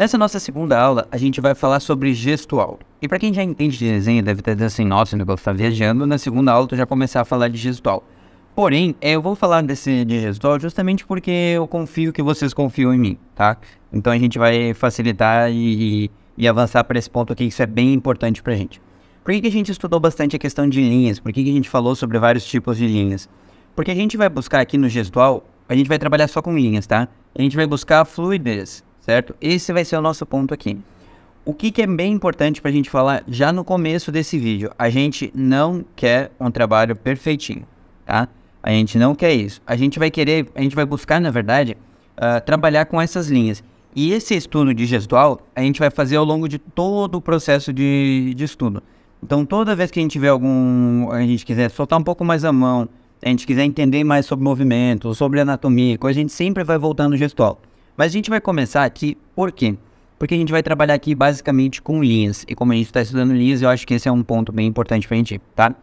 Nessa nossa segunda aula, a gente vai falar sobre gestual. E para quem já entende de desenho, deve estar dizendo assim, nossa, o negócio está viajando, na segunda aula tu já começar a falar de gestual. Porém, é, eu vou falar desse de gestual justamente porque eu confio que vocês confiam em mim, tá? Então a gente vai facilitar e, e, e avançar para esse ponto aqui, que isso é bem importante para a gente. Por que, que, a gente estudou bastante a questão de linhas? Por que, que a gente falou sobre vários tipos de linhas? Porque a gente vai buscar aqui no gestual, a gente vai trabalhar só com linhas, tá? A gente vai buscar fluidez certo? Esse vai ser o nosso ponto aqui. O que, que é bem importante para a gente falar já no começo desse vídeo? A gente não quer um trabalho perfeitinho, tá? A gente não quer isso. A gente vai querer, a gente vai buscar, na verdade, uh, trabalhar com essas linhas. E esse estudo de gestual, a gente vai fazer ao longo de todo o processo de, de estudo. Então, toda vez que a gente tiver algum, a gente quiser soltar um pouco mais a mão, a gente quiser entender mais sobre movimento, sobre anatomia, a gente sempre vai voltando no gestual. Mas a gente vai começar aqui, por quê? Porque a gente vai trabalhar aqui basicamente com linhas. E como a gente está estudando linhas, eu acho que esse é um ponto bem importante para a gente, tá?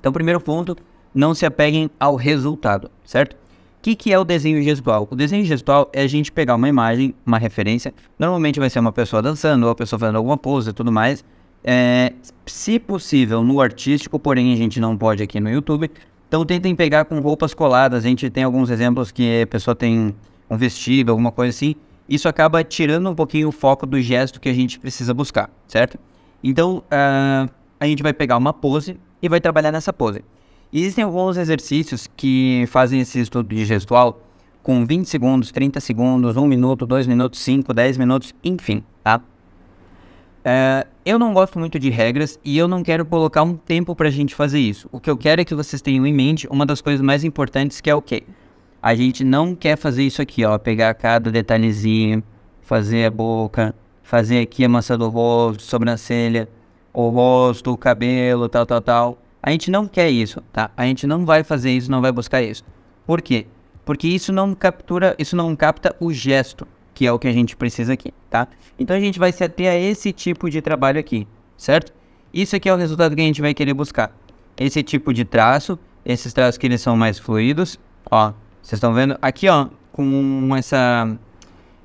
Então, primeiro ponto, não se apeguem ao resultado, certo? O que, que é o desenho gestual? O desenho gestual é a gente pegar uma imagem, uma referência. Normalmente vai ser uma pessoa dançando, ou uma pessoa fazendo alguma pose e tudo mais. É, se possível, no artístico, porém a gente não pode aqui no YouTube. Então tentem pegar com roupas coladas. A gente tem alguns exemplos que a pessoa tem um vestido, alguma coisa assim, isso acaba tirando um pouquinho o foco do gesto que a gente precisa buscar, certo? Então, uh, a gente vai pegar uma pose e vai trabalhar nessa pose. Existem alguns exercícios que fazem esse estudo de gestual com 20 segundos, 30 segundos, 1 minuto, 2 minutos, 5, 10 minutos, enfim, tá? Uh, eu não gosto muito de regras e eu não quero colocar um tempo pra gente fazer isso. O que eu quero é que vocês tenham em mente uma das coisas mais importantes que é o quê? A gente não quer fazer isso aqui, ó, pegar cada detalhezinho, fazer a boca, fazer aqui a maçã do rosto, sobrancelha, o rosto, o cabelo, tal, tal, tal. A gente não quer isso, tá? A gente não vai fazer isso, não vai buscar isso. Por quê? Porque isso não captura, isso não capta o gesto, que é o que a gente precisa aqui, tá? Então a gente vai se ater a esse tipo de trabalho aqui, certo? Isso aqui é o resultado que a gente vai querer buscar. Esse tipo de traço, esses traços que eles são mais fluidos, ó, vocês estão vendo? Aqui, ó, com essa,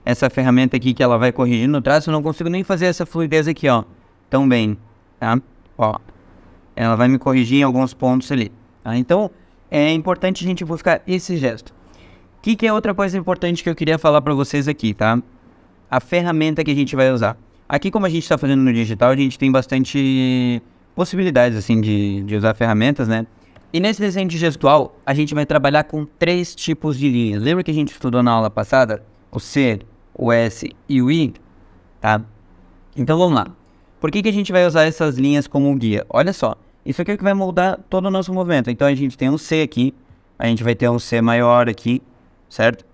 essa ferramenta aqui que ela vai corrigindo o traço, eu não consigo nem fazer essa fluidez aqui, ó, tão bem, tá? Ó, ela vai me corrigir em alguns pontos ali, tá? Então, é importante a gente buscar esse gesto. O que, que é outra coisa importante que eu queria falar para vocês aqui, tá? A ferramenta que a gente vai usar. Aqui, como a gente está fazendo no digital, a gente tem bastante possibilidades, assim, de, de usar ferramentas, né? E nesse desenho gestual, a gente vai trabalhar com três tipos de linhas. Lembra que a gente estudou na aula passada? O C, o S e o I, tá? Então vamos lá. Por que, que a gente vai usar essas linhas como guia? Olha só, isso aqui é que vai moldar todo o nosso movimento. Então a gente tem um C aqui, a gente vai ter um C maior aqui, certo?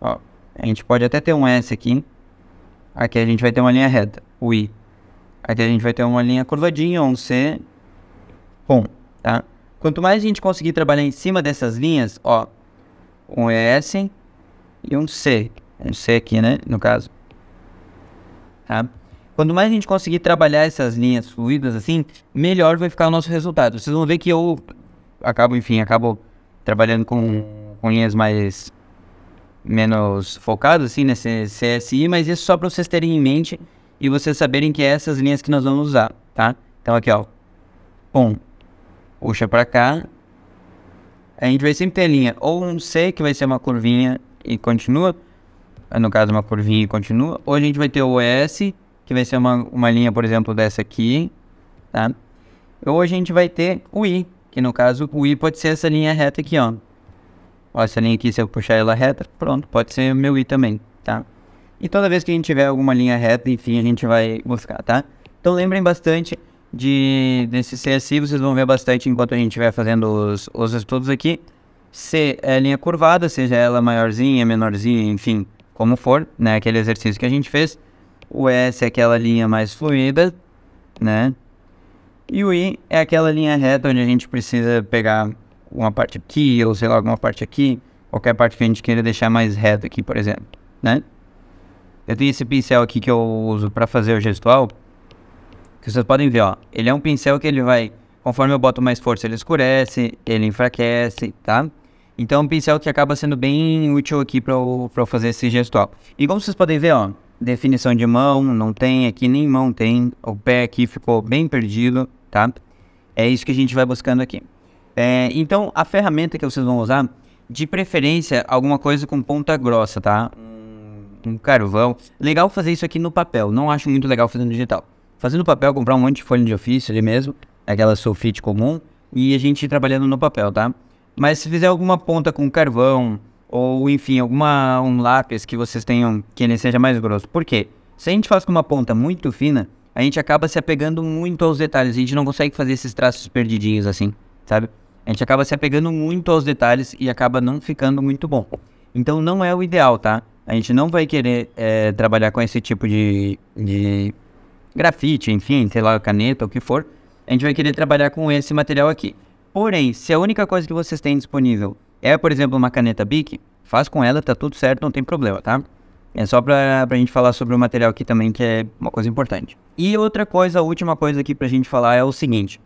Ó, a gente pode até ter um S aqui. Aqui a gente vai ter uma linha reta, o I. Aqui a gente vai ter uma linha curvadinha, um C, bom, tá? Quanto mais a gente conseguir trabalhar em cima dessas linhas, ó, um S e um C. Um C aqui, né? No caso. Tá? Quanto mais a gente conseguir trabalhar essas linhas fluídas assim, melhor vai ficar o nosso resultado. Vocês vão ver que eu acabo, enfim, acabo trabalhando com, com linhas mais menos focadas assim nesse né, CSI, mas isso só para vocês terem em mente e vocês saberem que é essas linhas que nós vamos usar, tá? Então aqui, ó. 1, um, puxa para cá. A gente vai sempre ter linha ou um C que vai ser uma curvinha e continua, no caso uma curvinha e continua, ou a gente vai ter o S que vai ser uma, uma linha, por exemplo, dessa aqui, tá? Ou a gente vai ter o I, que no caso o I pode ser essa linha reta aqui, ó. ó essa linha aqui, se eu puxar ela reta, pronto, pode ser o meu I também, tá? E toda vez que a gente tiver alguma linha reta, enfim, a gente vai buscar, tá? Então lembrem bastante de, desse CSI, vocês vão ver bastante enquanto a gente estiver fazendo os, os estudos aqui. Se é linha curvada, seja ela maiorzinha, menorzinha, enfim, como for, né? Aquele exercício que a gente fez. O S é aquela linha mais fluida, né? E o I é aquela linha reta onde a gente precisa pegar uma parte aqui, ou sei lá, alguma parte aqui, qualquer parte que a gente queira deixar mais reta aqui, por exemplo, né? Eu tenho esse pincel aqui que eu uso para fazer o gestual, que vocês podem ver, ó, ele é um pincel que ele vai, conforme eu boto mais força, ele escurece, ele enfraquece, tá? Então é um pincel que acaba sendo bem útil aqui para eu fazer esse gestual. E como vocês podem ver, ó, definição de mão não tem, aqui nem mão tem, o pé aqui ficou bem perdido, tá? É isso que a gente vai buscando aqui. É, então, a ferramenta que vocês vão usar, de preferência, alguma coisa com ponta grossa, tá? Um carvão. Legal fazer isso aqui no papel, não acho muito legal fazer no digital fazendo papel, comprar um monte de folha de ofício ali mesmo, aquela sulfite comum, e a gente trabalhando no papel, tá? Mas se fizer alguma ponta com carvão, ou enfim, alguma um lápis que vocês tenham, que ele seja mais grosso. Por quê? Se a gente faz com uma ponta muito fina, a gente acaba se apegando muito aos detalhes, a gente não consegue fazer esses traços perdidinhos assim, sabe? A gente acaba se apegando muito aos detalhes e acaba não ficando muito bom. Então não é o ideal, tá? A gente não vai querer é, trabalhar com esse tipo de, de grafite, enfim, sei lá, caneta, o que for, a gente vai querer trabalhar com esse material aqui. Porém, se a única coisa que vocês têm disponível é, por exemplo, uma caneta BIC, faz com ela, tá tudo certo, não tem problema, tá? É só pra, pra gente falar sobre o material aqui também, que é uma coisa importante. E outra coisa, a última coisa aqui pra gente falar é o seguinte.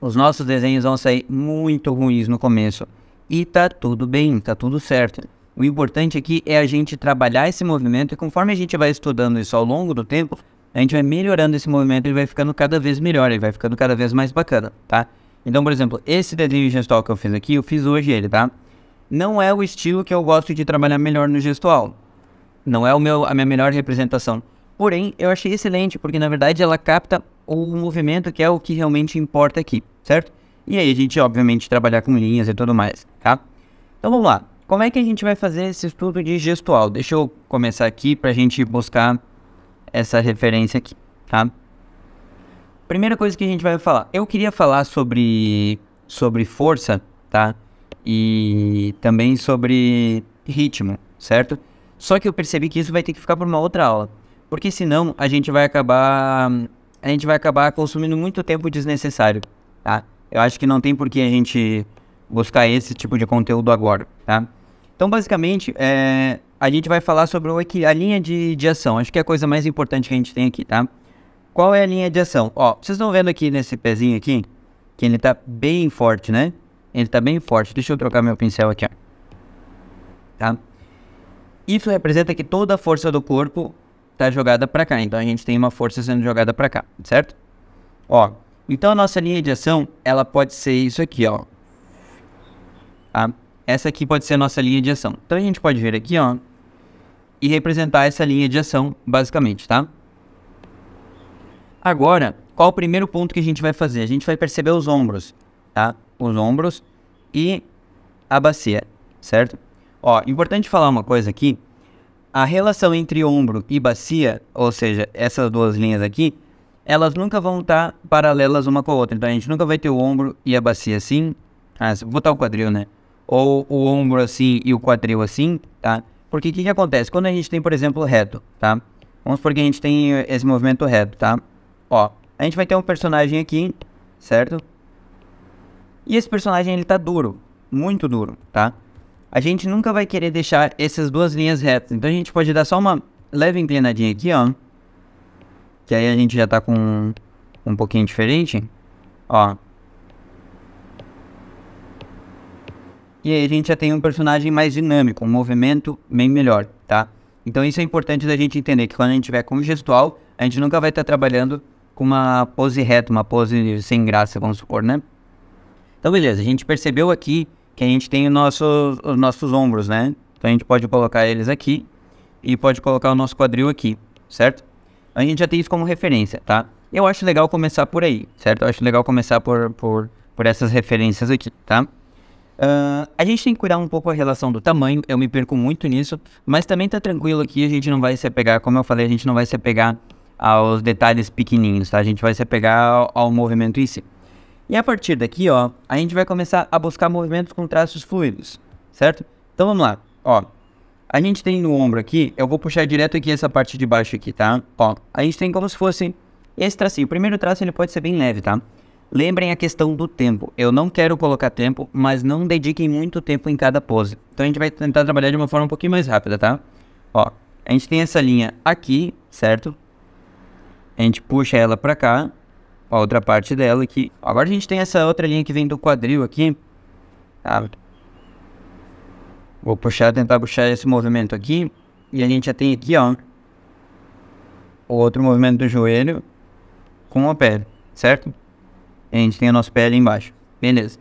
Os nossos desenhos vão sair muito ruins no começo. E tá tudo bem, tá tudo certo. O importante aqui é a gente trabalhar esse movimento e conforme a gente vai estudando isso ao longo do tempo, a gente vai melhorando esse movimento, ele vai ficando cada vez melhor, ele vai ficando cada vez mais bacana, tá? Então, por exemplo, esse desenho gestual que eu fiz aqui, eu fiz hoje ele, tá? Não é o estilo que eu gosto de trabalhar melhor no gestual. Não é o meu, a minha melhor representação. Porém, eu achei excelente, porque na verdade ela capta o movimento que é o que realmente importa aqui, certo? E aí a gente, obviamente, trabalhar com linhas e tudo mais, tá? Então vamos lá. Como é que a gente vai fazer esse estudo de gestual? Deixa eu começar aqui para a gente buscar essa referência aqui, tá? Primeira coisa que a gente vai falar. Eu queria falar sobre, sobre força, tá? E também sobre ritmo, certo? Só que eu percebi que isso vai ter que ficar por uma outra aula. Porque senão a gente vai acabar. A gente vai acabar consumindo muito tempo desnecessário, tá? Eu acho que não tem por que a gente buscar esse tipo de conteúdo agora, tá? Então, basicamente, é, a gente vai falar sobre a linha de, de ação. Acho que é a coisa mais importante que a gente tem aqui, tá? Qual é a linha de ação? Ó, vocês estão vendo aqui nesse pezinho aqui, que ele tá bem forte, né? Ele tá bem forte. Deixa eu trocar meu pincel aqui, ó. Tá? Isso representa que toda a força do corpo tá jogada para cá. Então a gente tem uma força sendo jogada para cá, certo? Ó, então a nossa linha de ação, ela pode ser isso aqui, ó. Tá? Essa aqui pode ser a nossa linha de ação. Então a gente pode ver aqui, ó, e representar essa linha de ação, basicamente, tá? Agora, qual o primeiro ponto que a gente vai fazer? A gente vai perceber os ombros, tá? Os ombros e a bacia, certo? Ó, importante falar uma coisa aqui. A relação entre ombro e bacia, ou seja, essas duas linhas aqui, elas nunca vão estar tá paralelas uma com a outra. Então a gente nunca vai ter o ombro e a bacia assim. Ah, vou botar o quadril, né? Ou o ombro assim e o quadril assim, tá? Porque o que, que acontece? Quando a gente tem, por exemplo, reto, tá? Vamos supor que a gente tem esse movimento reto, tá? Ó, a gente vai ter um personagem aqui, certo? E esse personagem, ele tá duro. Muito duro, tá? A gente nunca vai querer deixar essas duas linhas retas. Então, a gente pode dar só uma leve inclinadinha aqui, ó. Que aí a gente já tá com um pouquinho diferente. Ó, E aí a gente já tem um personagem mais dinâmico, um movimento bem melhor, tá? Então isso é importante da gente entender que quando a gente tiver com gestual, a gente nunca vai estar tá trabalhando com uma pose reta, uma pose sem graça, vamos supor, né? Então beleza, a gente percebeu aqui que a gente tem nosso, os nossos ombros, né? Então a gente pode colocar eles aqui e pode colocar o nosso quadril aqui, certo? A gente já tem isso como referência, tá? Eu acho legal começar por aí, certo? Eu acho legal começar por, por, por essas referências aqui, tá? Uh, a gente tem que cuidar um pouco a relação do tamanho, eu me perco muito nisso, mas também tá tranquilo aqui, a gente não vai se apegar, como eu falei, a gente não vai se apegar aos detalhes pequenininhos, tá? A gente vai se apegar ao, ao movimento em si. E a partir daqui, ó, a gente vai começar a buscar movimentos com traços fluidos, certo? Então vamos lá, ó. A gente tem no ombro aqui, eu vou puxar direto aqui essa parte de baixo aqui, tá? Ó, a gente tem como se fosse esse tracinho. O primeiro traço ele pode ser bem leve, tá? Lembrem a questão do tempo. Eu não quero colocar tempo, mas não dediquem muito tempo em cada pose. Então a gente vai tentar trabalhar de uma forma um pouquinho mais rápida, tá? Ó, a gente tem essa linha aqui, certo? A gente puxa ela pra cá, a outra parte dela aqui. Agora a gente tem essa outra linha que vem do quadril aqui. Tá? Vou puxar, tentar puxar esse movimento aqui. E a gente já tem aqui, ó. O outro movimento do joelho com a pele, certo? A gente tem a nossa perna embaixo. Beleza.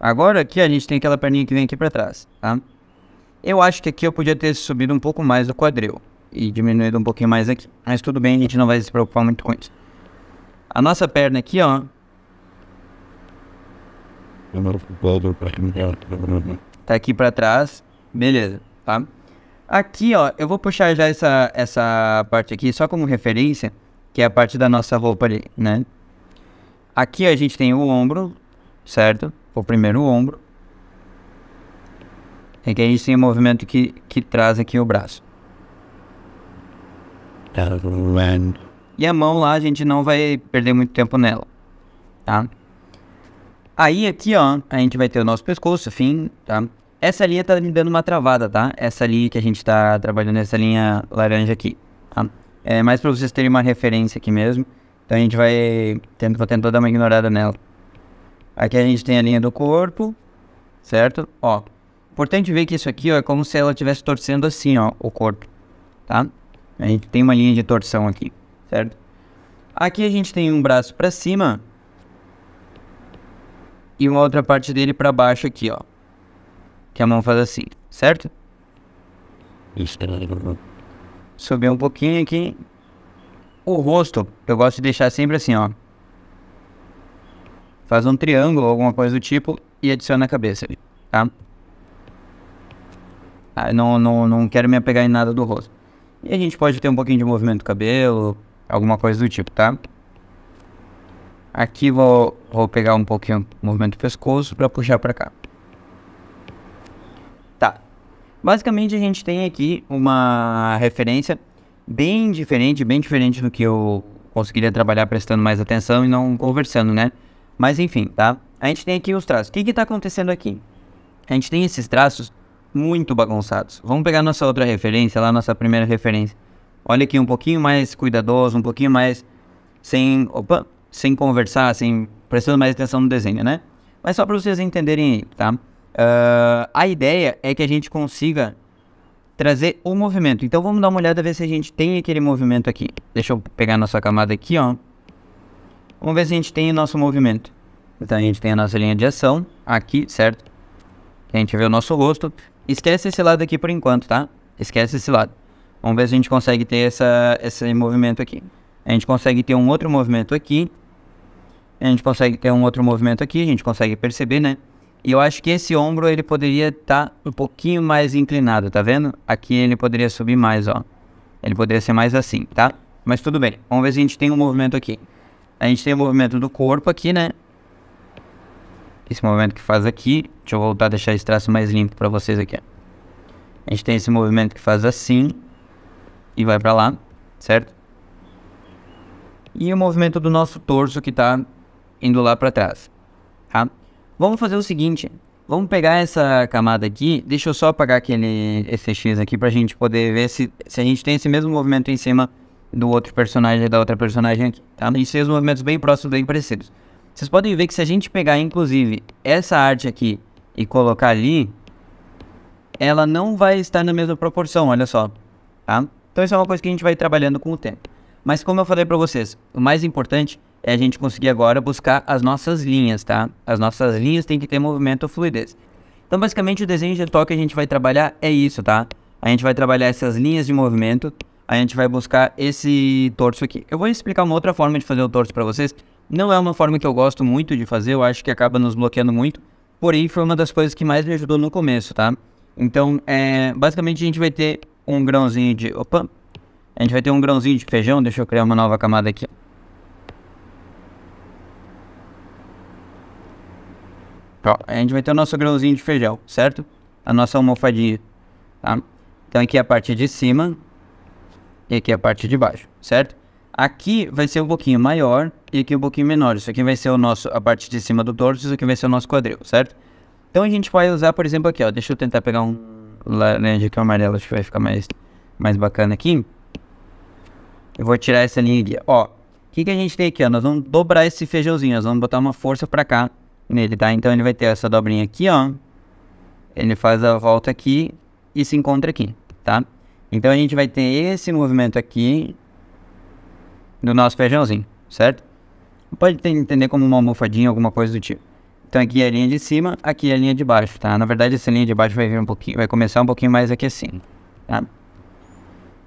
Agora aqui a gente tem aquela perninha que vem aqui para trás, tá? Eu acho que aqui eu podia ter subido um pouco mais o quadril e diminuído um pouquinho mais aqui. Mas tudo bem, a gente não vai se preocupar muito com isso. A nossa perna aqui, ó. Tá aqui para trás. Beleza, tá? Aqui, ó, eu vou puxar já essa, essa parte aqui só como referência, que é a parte da nossa roupa ali, né? Aqui a gente tem o ombro, certo? O primeiro ombro. É e aqui a gente tem o um movimento que, que traz aqui o braço. E a mão lá a gente não vai perder muito tempo nela, tá? Aí aqui, ó, a gente vai ter o nosso pescoço, fim, tá? Essa linha tá me dando uma travada, tá? Essa linha que a gente tá trabalhando, essa linha laranja aqui, tá? É mais pra vocês terem uma referência aqui mesmo. Então a gente vai tenta, vou tentar dar uma ignorada nela. Aqui a gente tem a linha do corpo, certo? Ó, importante ver que isso aqui ó, é como se ela estivesse torcendo assim, ó, o corpo, tá? A gente tem uma linha de torção aqui, certo? Aqui a gente tem um braço para cima e uma outra parte dele para baixo aqui, ó. Que a mão faz assim, certo? Subir um pouquinho aqui o rosto, eu gosto de deixar sempre assim, ó. Faz um triângulo, alguma coisa do tipo, e adiciona a cabeça ali, tá? Ah, não, não, não quero me apegar em nada do rosto. E a gente pode ter um pouquinho de movimento do cabelo, alguma coisa do tipo, tá? Aqui vou, vou pegar um pouquinho o movimento do pescoço para puxar para cá. Tá. Basicamente a gente tem aqui uma referência bem diferente, bem diferente do que eu conseguiria trabalhar prestando mais atenção e não conversando, né? Mas enfim, tá? A gente tem aqui os traços. O que que tá acontecendo aqui? A gente tem esses traços muito bagunçados. Vamos pegar nossa outra referência, lá nossa primeira referência. Olha aqui um pouquinho mais cuidadoso, um pouquinho mais sem, opa, sem conversar, sem prestando mais atenção no desenho, né? Mas só para vocês entenderem, tá? Uh, a ideia é que a gente consiga trazer o movimento. Então vamos dar uma olhada ver se a gente tem aquele movimento aqui. Deixa eu pegar a nossa camada aqui, ó. Vamos ver se a gente tem o nosso movimento. Então a gente tem a nossa linha de ação aqui, certo? Que a gente vê o nosso rosto. Esquece esse lado aqui por enquanto, tá? Esquece esse lado. Vamos ver se a gente consegue ter essa, esse movimento aqui. A gente consegue ter um outro movimento aqui. A gente consegue ter um outro movimento aqui. A gente consegue perceber, né? E eu acho que esse ombro ele poderia estar tá um pouquinho mais inclinado, tá vendo? Aqui ele poderia subir mais, ó. Ele poderia ser mais assim, tá? Mas tudo bem. Vamos ver se a gente tem um movimento aqui. A gente tem o um movimento do corpo aqui, né? Esse movimento que faz aqui. Deixa eu voltar a deixar esse traço mais limpo para vocês aqui. A gente tem esse movimento que faz assim e vai para lá, certo? E o movimento do nosso torso que tá indo lá para trás, tá? Vamos fazer o seguinte. Vamos pegar essa camada aqui. Deixa eu só apagar aquele X aqui pra gente poder ver se, se a gente tem esse mesmo movimento em cima do outro personagem da outra personagem aqui. Tá? A gente os movimentos bem próximos, bem parecidos. Vocês podem ver que se a gente pegar, inclusive, essa arte aqui e colocar ali, ela não vai estar na mesma proporção, olha só. Tá? Então isso é uma coisa que a gente vai trabalhando com o tempo. Mas como eu falei pra vocês, o mais importante é a gente conseguir agora buscar as nossas linhas, tá? As nossas linhas têm que ter movimento ou fluidez. Então, basicamente, o desenho de toque que a gente vai trabalhar é isso, tá? A gente vai trabalhar essas linhas de movimento, a gente vai buscar esse torso aqui. Eu vou explicar uma outra forma de fazer o torso para vocês. Não é uma forma que eu gosto muito de fazer, eu acho que acaba nos bloqueando muito, porém foi uma das coisas que mais me ajudou no começo, tá? Então, é, basicamente, a gente vai ter um grãozinho de... Opa! A gente vai ter um grãozinho de feijão, deixa eu criar uma nova camada aqui, A gente vai ter o nosso grãozinho de feijão, certo? A nossa almofadinha, tá? Então aqui é a parte de cima e aqui é a parte de baixo, certo? Aqui vai ser um pouquinho maior e aqui um pouquinho menor. Isso aqui vai ser o nosso, a parte de cima do torso, isso aqui vai ser o nosso quadril, certo? Então a gente vai usar, por exemplo, aqui, ó. Deixa eu tentar pegar um laranja aqui, um amarelo, acho que vai ficar mais, mais bacana aqui. Eu vou tirar essa linha aqui, ó. O que, que a gente tem aqui, ó? Nós vamos dobrar esse feijãozinho, nós vamos botar uma força pra cá nele, tá? Então ele vai ter essa dobrinha aqui, ó. Ele faz a volta aqui e se encontra aqui, tá? Então a gente vai ter esse movimento aqui do nosso feijãozinho, certo? Pode ter, entender como uma almofadinha, alguma coisa do tipo. Então aqui é a linha de cima, aqui é a linha de baixo, tá? Na verdade essa linha de baixo vai vir um pouquinho, vai começar um pouquinho mais aqui assim, tá?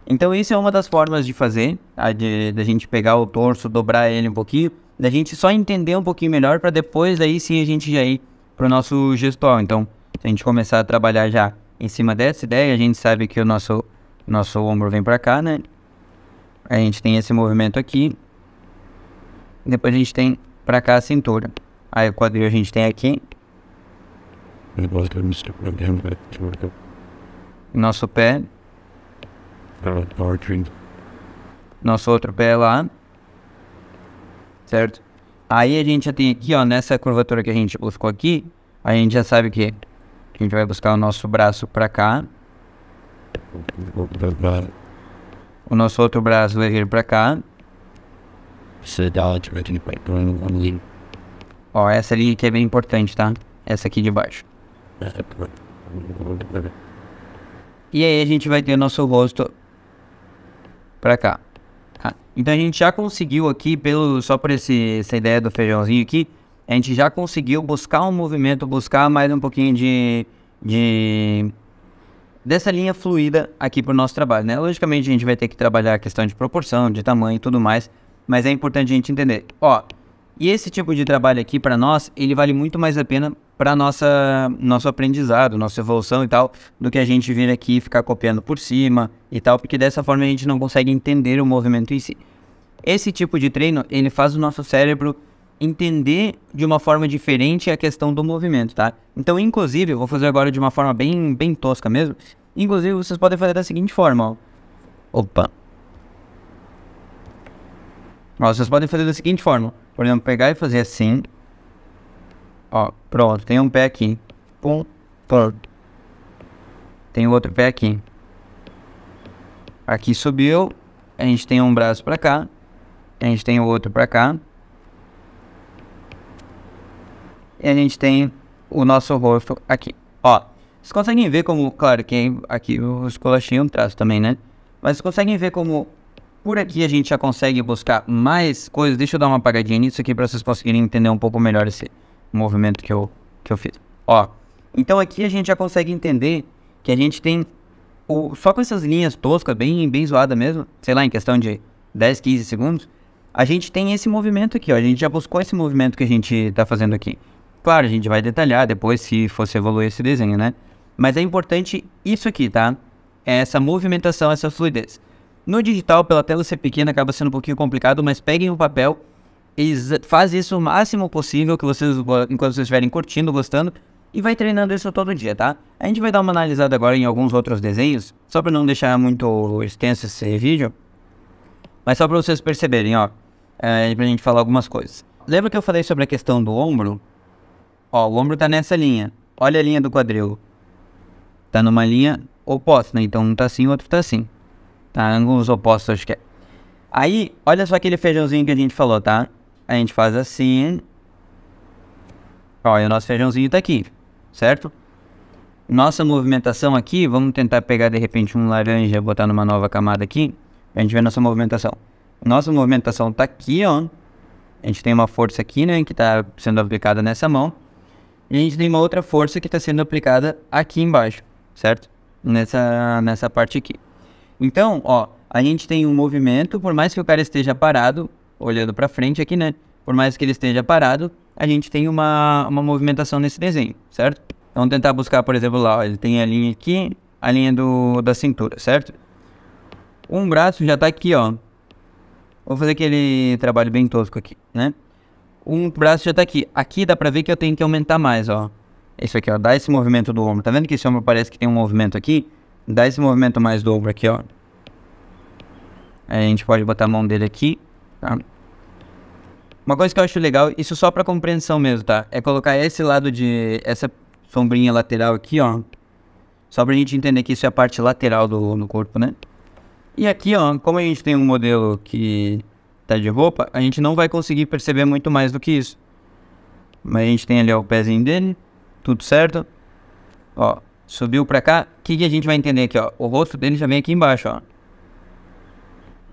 Então isso é uma das formas de fazer, a tá? De, de a gente pegar o torso, dobrar ele um pouquinho da gente só entender um pouquinho melhor para depois daí sim a gente já ir para o nosso gestual Então, se a gente começar a trabalhar já em cima dessa ideia, a gente sabe que o nosso, nosso ombro vem para cá, né? A gente tem esse movimento aqui. Depois a gente tem para cá a cintura. Aí o quadril a gente tem aqui. Nosso pé. Nosso outro pé é lá certo? Aí a gente já tem aqui, ó, nessa curvatura que a gente buscou aqui, a gente já sabe que a gente vai buscar o nosso braço para cá. O nosso outro braço vai vir para cá. Ó, essa linha aqui é bem importante, tá? Essa aqui de baixo. E aí a gente vai ter nosso rosto para cá. Então a gente já conseguiu aqui, pelo só por esse, essa ideia do feijãozinho aqui, a gente já conseguiu buscar um movimento, buscar mais um pouquinho de, de dessa linha fluida aqui para o nosso trabalho, né? Logicamente a gente vai ter que trabalhar a questão de proporção, de tamanho e tudo mais, mas é importante a gente entender. Ó, e esse tipo de trabalho aqui para nós, ele vale muito mais a pena para nossa nosso aprendizado, nossa evolução e tal, do que a gente vir aqui ficar copiando por cima e tal, porque dessa forma a gente não consegue entender o movimento em si. Esse tipo de treino, ele faz o nosso cérebro entender de uma forma diferente a questão do movimento, tá? Então, inclusive, eu vou fazer agora de uma forma bem bem tosca mesmo. Inclusive, vocês podem fazer da seguinte forma, ó. Opa. Ó, vocês podem fazer da seguinte forma por exemplo, pegar e fazer assim. Ó, pronto, tem um pé aqui. Pum, Pronto. Tem outro pé aqui. Aqui subiu. A gente tem um braço pra cá. A gente tem o outro pra cá. E a gente tem o nosso rosto aqui. Ó, vocês conseguem ver como, claro, que aqui os colachinhos é traço também, né? Mas vocês conseguem ver como por aqui a gente já consegue buscar mais coisas. Deixa eu dar uma paradinha nisso aqui para vocês conseguirem entender um pouco melhor esse movimento que eu, que eu fiz. Ó, então aqui a gente já consegue entender que a gente tem o, só com essas linhas toscas, bem, bem zoada mesmo, sei lá, em questão de 10, 15 segundos, a gente tem esse movimento aqui, ó. A gente já buscou esse movimento que a gente está fazendo aqui. Claro, a gente vai detalhar depois se fosse evoluir esse desenho, né? Mas é importante isso aqui, tá? É essa movimentação, essa fluidez. No digital, pela tela ser pequena, acaba sendo um pouquinho complicado, mas peguem o papel, e faz isso o máximo possível que vocês, enquanto vocês estiverem curtindo, gostando, e vai treinando isso todo dia, tá? A gente vai dar uma analisada agora em alguns outros desenhos, só para não deixar muito extenso esse vídeo, mas só para vocês perceberem, ó, é, pra gente falar algumas coisas. Lembra que eu falei sobre a questão do ombro? Ó, o ombro tá nessa linha. Olha a linha do quadril. Tá numa linha oposta, né? Então um tá assim, o outro tá assim tá? Ângulos opostos que. É. Aí, olha só aquele feijãozinho que a gente falou, tá? A gente faz assim. olha o nosso feijãozinho tá aqui, certo? Nossa movimentação aqui, vamos tentar pegar de repente um laranja e botar numa nova camada aqui. A gente vê nossa movimentação. Nossa movimentação tá aqui, ó. A gente tem uma força aqui, né, que tá sendo aplicada nessa mão. E a gente tem uma outra força que está sendo aplicada aqui embaixo, certo? Nessa, nessa parte aqui. Então, ó, a gente tem um movimento, por mais que o cara esteja parado, olhando para frente aqui, né? Por mais que ele esteja parado, a gente tem uma, uma movimentação nesse desenho, certo? Vamos tentar buscar, por exemplo, lá, ó, ele tem a linha aqui, a linha do, da cintura, certo? Um braço já tá aqui, ó. Vou fazer aquele trabalho bem tosco aqui, né? Um braço já tá aqui. Aqui dá pra ver que eu tenho que aumentar mais, ó. Isso aqui, ó. Dá esse movimento do ombro. Tá vendo que esse ombro parece que tem um movimento aqui? dá esse movimento mais dobro aqui, ó. A gente pode botar a mão dele aqui, tá? Uma coisa que eu acho legal, isso só pra compreensão mesmo, tá? É colocar esse lado de... Essa sombrinha lateral aqui, ó. Só pra gente entender que isso é a parte lateral do, do corpo, né? E aqui, ó, como a gente tem um modelo que tá de roupa, a gente não vai conseguir perceber muito mais do que isso. Mas a gente tem ali ó, o pezinho dele, tudo certo. Ó, Subiu pra cá. O que, que a gente vai entender aqui, ó? O rosto dele já vem aqui embaixo, ó.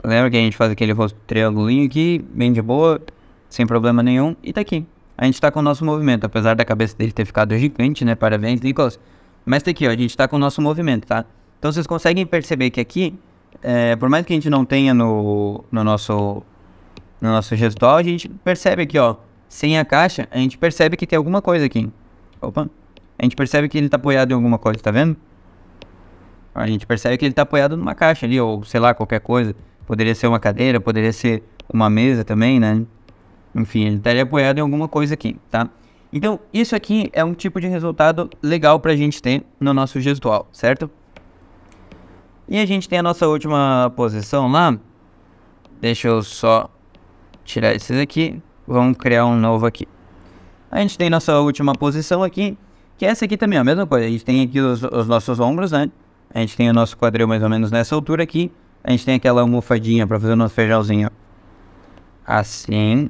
Lembra que a gente faz aquele rosto triangulinho aqui, bem de boa, sem problema nenhum. E tá aqui. A gente tá com o nosso movimento, apesar da cabeça dele ter ficado gigante, né? Parabéns, Nicolas. Mas tá aqui, ó, a gente tá com o nosso movimento, tá? Então vocês conseguem perceber que aqui, é, por mais que a gente não tenha no, no nosso no nosso gestual, a gente percebe aqui, ó, sem a caixa, a gente percebe que tem alguma coisa aqui. Opa, a gente percebe que ele está apoiado em alguma coisa, tá vendo? A gente percebe que ele está apoiado numa caixa ali, ou sei lá, qualquer coisa. Poderia ser uma cadeira, poderia ser uma mesa também, né? Enfim, ele estaria tá apoiado em alguma coisa aqui, tá? Então, isso aqui é um tipo de resultado legal para a gente ter no nosso gestual, certo? E a gente tem a nossa última posição lá. Deixa eu só tirar esses aqui. Vamos criar um novo aqui. A gente tem nossa última posição aqui, que é essa aqui também é a mesma coisa. A gente tem aqui os, os nossos ombros, né? A gente tem o nosso quadril mais ou menos nessa altura aqui. A gente tem aquela almofadinha para fazer o nosso feijãozinho assim,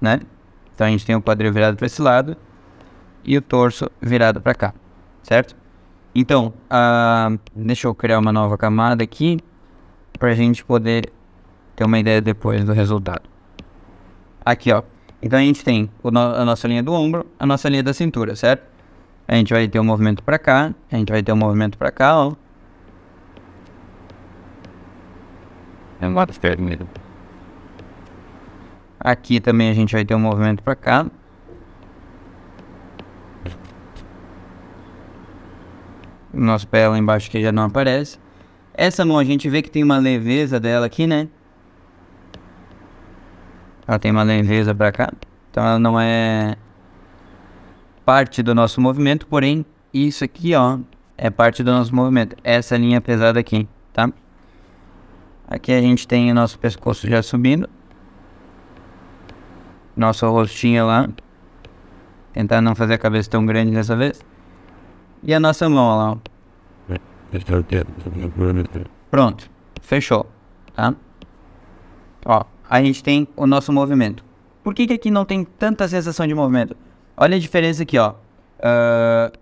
né? Então a gente tem o quadril virado para esse lado e o torso virado para cá, certo? Então, uh, deixa eu criar uma nova camada aqui para a gente poder ter uma ideia depois do resultado. Aqui, ó. Então a gente tem no a nossa linha do ombro, a nossa linha da cintura, certo? A gente vai ter um movimento para cá, a gente vai ter um movimento para cá, ó. Aqui também a gente vai ter um movimento para cá. Nosso pé lá embaixo que já não aparece. Essa mão a gente vê que tem uma leveza dela aqui, né? Ela tem uma leveza para cá. Então ela não é parte do nosso movimento, porém, isso aqui, ó, é parte do nosso movimento. Essa linha pesada aqui, tá? Aqui a gente tem o nosso pescoço já subindo. Nosso rostinho lá. Tentar não fazer a cabeça tão grande dessa vez. E a nossa mão lá, ó. Pronto, fechou, tá? Ó, a gente tem o nosso movimento. Por que que aqui não tem tanta sensação de movimento? Olha a diferença aqui, ó. Uh,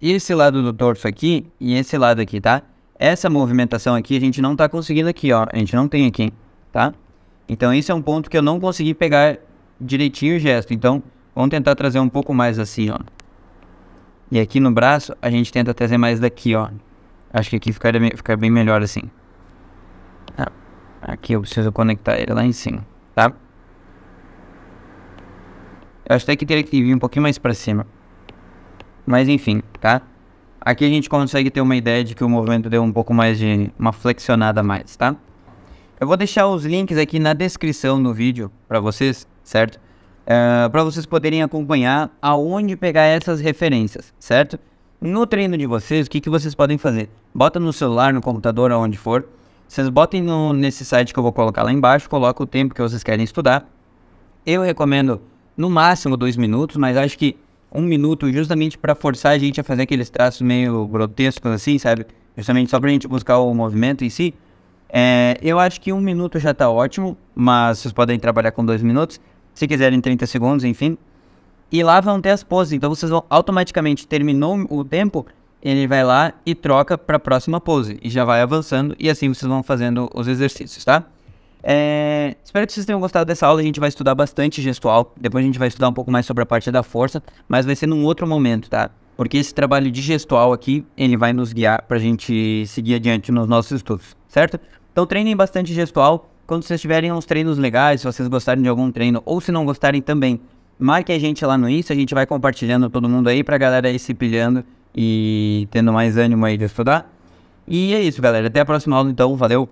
esse lado do torso aqui e esse lado aqui, tá? Essa movimentação aqui a gente não tá conseguindo aqui, ó. A gente não tem aqui, tá? Então esse é um ponto que eu não consegui pegar direitinho o gesto. Então vamos tentar trazer um pouco mais assim, ó. E aqui no braço a gente tenta trazer mais daqui, ó. Acho que aqui ficaria, bem melhor assim. Ah, aqui eu preciso conectar ele lá em cima, tá? Eu acho até que teria que vir um pouquinho mais para cima. Mas enfim, tá? Aqui a gente consegue ter uma ideia de que o movimento deu um pouco mais de uma flexionada mais, tá? Eu vou deixar os links aqui na descrição do vídeo para vocês, certo? É, para vocês poderem acompanhar aonde pegar essas referências, certo? No treino de vocês, o que, que vocês podem fazer? Bota no celular, no computador, aonde for. Vocês botem no, nesse site que eu vou colocar lá embaixo, coloca o tempo que vocês querem estudar. Eu recomendo no máximo dois minutos, mas acho que um minuto justamente para forçar a gente a fazer aqueles traços meio grotescos assim, sabe? Justamente só pra gente buscar o movimento em si. É, eu acho que um minuto já tá ótimo, mas vocês podem trabalhar com dois minutos. Se quiserem 30 segundos, enfim. E lá vão ter as poses, então vocês vão automaticamente, terminou o tempo, ele vai lá e troca para a próxima pose. E já vai avançando e assim vocês vão fazendo os exercícios, tá? É, espero que vocês tenham gostado dessa aula. A gente vai estudar bastante gestual. Depois a gente vai estudar um pouco mais sobre a parte da força, mas vai ser num outro momento, tá? Porque esse trabalho de gestual aqui, ele vai nos guiar para a gente seguir adiante nos nossos estudos, certo? Então treinem bastante gestual. Quando vocês tiverem uns treinos legais, se vocês gostarem de algum treino ou se não gostarem também, marque a gente lá no Insta, a gente vai compartilhando todo mundo aí pra galera aí se pilhando e tendo mais ânimo aí de estudar. E é isso, galera. Até a próxima aula, então. Valeu!